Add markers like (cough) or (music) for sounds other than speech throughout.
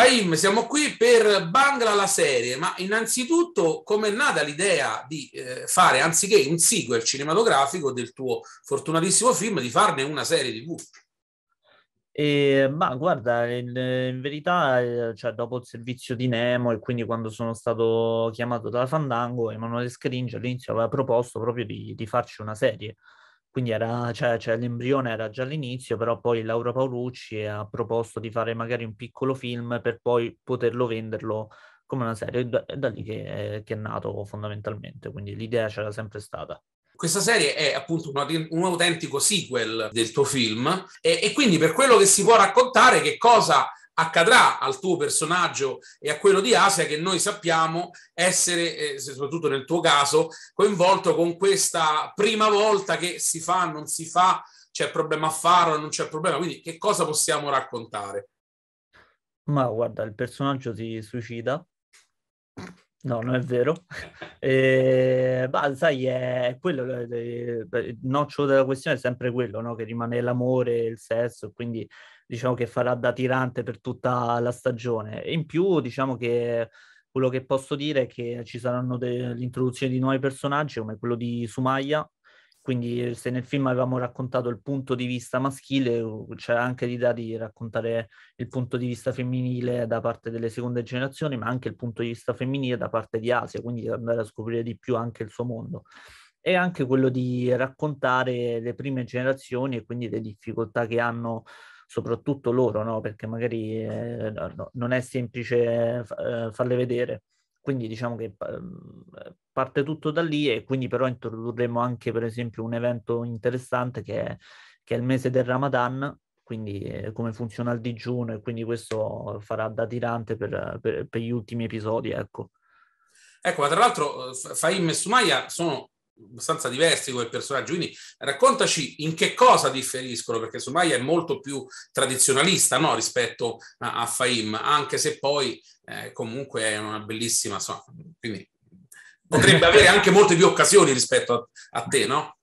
Faim, siamo qui per Bangla la serie, ma innanzitutto com'è nata l'idea di eh, fare, anziché un sequel cinematografico del tuo fortunatissimo film, di farne una serie tv? Eh, ma guarda, in, in verità, eh, cioè, dopo il servizio di Nemo e quindi quando sono stato chiamato dalla Fandango, Emanuele Scringe all'inizio aveva proposto proprio di, di farci una serie. Quindi era, cioè, cioè, l'embrione era già all'inizio, però poi Laura Paolucci ha proposto di fare magari un piccolo film per poi poterlo venderlo come una serie. È da, lì che è, che è nato fondamentalmente, quindi l'idea c'era sempre stata questa serie è appunto un, un, autentico sequel del tuo film e, e quindi per quello che si può raccontare che cosa accadrà al tuo personaggio e a quello di Asia che noi sappiamo essere, eh, soprattutto nel tuo caso, coinvolto con questa prima volta che si fa, non si fa, c'è problema a farlo, non c'è problema. Quindi che cosa possiamo raccontare? Ma guarda, il personaggio si suicida No, non è vero. eh, bah, sai, è quello, il nocciolo della questione è sempre quello, no? che rimane l'amore, il sesso, quindi diciamo che farà da tirante per tutta la stagione. E in più, diciamo che quello che posso dire è che ci saranno l'introduzione di nuovi personaggi, come quello di Sumaya, quindi eh, se nel film avevamo raccontato il punto di vista maschile, c'era anche l'idea di raccontare il punto di vista femminile da parte delle seconde generazioni, ma anche il punto di vista femminile da parte di Asia, quindi andare a scoprire di più anche il suo mondo. E anche quello di raccontare le prime generazioni e quindi le difficoltà che hanno soprattutto loro, no? perché magari eh, no, non è semplice eh, eh farle vedere quindi diciamo che ehm, parte tutto da lì e quindi però introdurremo anche per esempio un evento interessante che è, che è il mese del Ramadan, quindi eh, come funziona il digiuno e quindi questo farà da tirante per, per, per gli ultimi episodi, ecco. Ecco, tra l'altro eh, Fahim e Sumaya sono abbastanza diversi come personaggi, quindi raccontaci in che cosa differiscono, perché Sumaya è molto più tradizionalista no? rispetto a, a Faim, anche se poi eh, comunque è una bellissima, insomma, quindi potrebbe (laughs) avere anche molte più occasioni rispetto a, a te, no?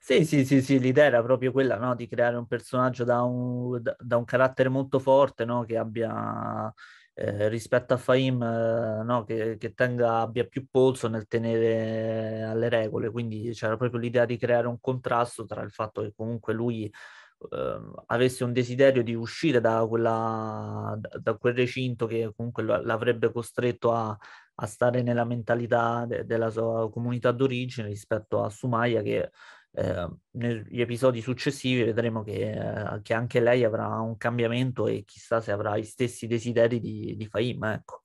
Sì, sì, sì, sì, l'idea era proprio quella, no? di creare un personaggio da un, da, da un carattere molto forte, no? che abbia eh, rispetto a Fahim, eh, no, che, che, tenga, abbia più polso nel tenere alle regole, quindi c'era proprio l'idea di creare un contrasto tra il fatto che comunque lui eh, avesse un desiderio di uscire da, quella, da, quel recinto che comunque l'avrebbe costretto a, a stare nella mentalità de, della sua comunità d'origine rispetto a Sumaya che eh, negli episodi successivi vedremo che, eh, che, anche lei avrà un cambiamento e chissà se avrà gli stessi desideri di, di Faim. Ecco,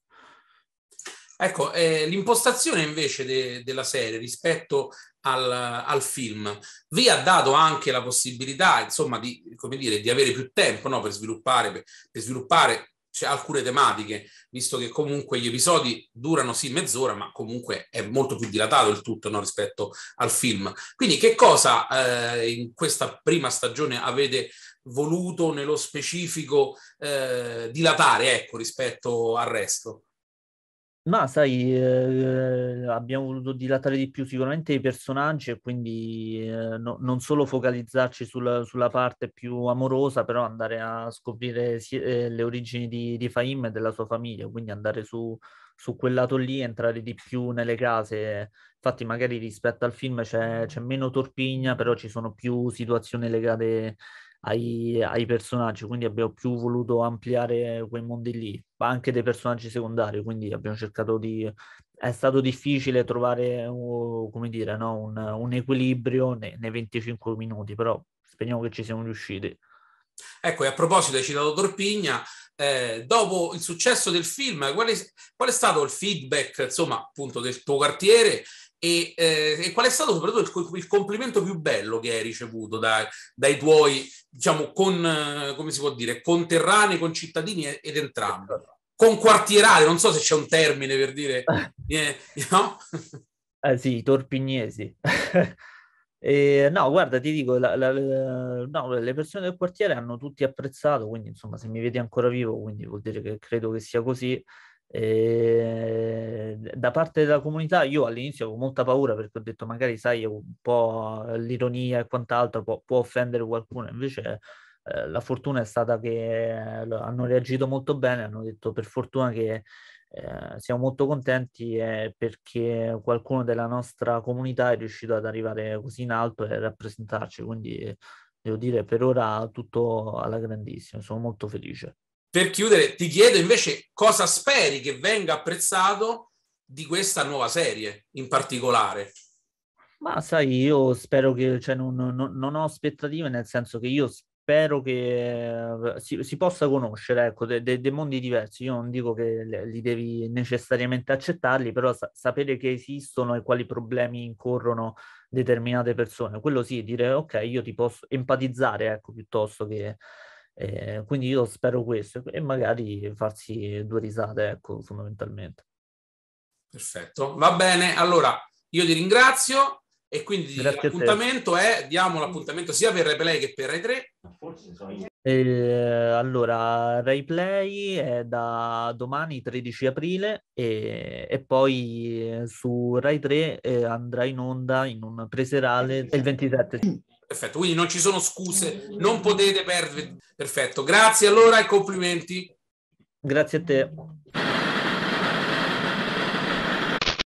ecco eh, l'impostazione invece de- della serie rispetto al, al, film vi ha dato anche la possibilità, insomma, di, dire, di avere più tempo no, per, sviluppare, per, per sviluppare cioè, alcune tematiche, visto che comunque gli episodi durano sì mezz'ora, ma comunque è molto più dilatato il tutto no, rispetto al film. Quindi che cosa eh, in questa prima stagione avete voluto nello specifico eh, dilatare ecco, rispetto al resto? Ma sai, eh, abbiamo voluto dilatare di più sicuramente i personaggi e quindi eh, no- non solo focalizzarci sul- sulla parte più amorosa, però andare a scoprire eh, le origini di-, di Fahim e della sua famiglia, quindi andare su, su quel lato lì, entrare di più nelle case. Infatti, magari rispetto al film c'è meno torpigna, però ci sono più situazioni legate, ai, ai, personaggi, quindi abbiamo più voluto ampliare quei mondi lì, ma anche dei personaggi secondari, quindi abbiamo cercato di... è stato difficile trovare, come dire, no? un, un, equilibrio nei, nei 25 minuti, però speriamo che ci siamo riusciti. Ecco, e a proposito, hai citato Torpigna, eh, dopo il successo del film, qual è, qual è, stato il feedback, insomma, appunto del tuo quartiere e, eh, e, qual è stato soprattutto il, il, complimento più bello che hai ricevuto da, dai tuoi, diciamo, con, eh, come si può dire, conterranei, concittadini ed entrambi? Con quartierali, non so se c'è un termine per dire... (laughs) Eh, no? eh sì, torpignesi. (laughs) eh, no, guarda, ti dico, la, la, la, no, le persone del quartiere hanno tutti apprezzato, quindi insomma, se mi vedi ancora vivo, quindi vuol dire che credo che sia così. E ehm, da parte della comunità io all'inizio avevo molta paura perché ho detto magari sai un po' l'ironia e quant'altro può, può offendere qualcuno, invece eh, la fortuna è stata che eh, hanno reagito molto bene, hanno detto per fortuna che eh, siamo molto contenti eh, perché qualcuno della nostra comunità è riuscito ad arrivare così in alto e rappresentarci, quindi devo dire per ora tutto alla grandissima, sono molto felice per chiudere, ti chiedo invece cosa speri che venga apprezzato di questa nuova serie in particolare. Ma sai, io spero che cioè, non, non, non, ho aspettative, nel senso che io spero che eh, si, si, possa conoscere ecco, dei de, de mondi diversi. Io non dico che li devi necessariamente accettarli, però sa- sapere che esistono e quali problemi incorrono determinate persone. Quello sì, dire ok, io ti posso empatizzare ecco, piuttosto che eh, quindi io spero questo e magari farsi due risate, ecco, fondamentalmente. Perfetto, va bene. Allora, io ti ringrazio e quindi Grazie l'appuntamento è, diamo l'appuntamento sia per Replay che per Rai3. Eh, allora, Replay è da domani 13 aprile e, e poi su Rai 3 eh, andrà in onda in un preserale il 27. Perfetto, quindi non ci sono scuse, mm, mm, non mm. potete perdere. Perfetto, grazie allora e complimenti. Grazie a te.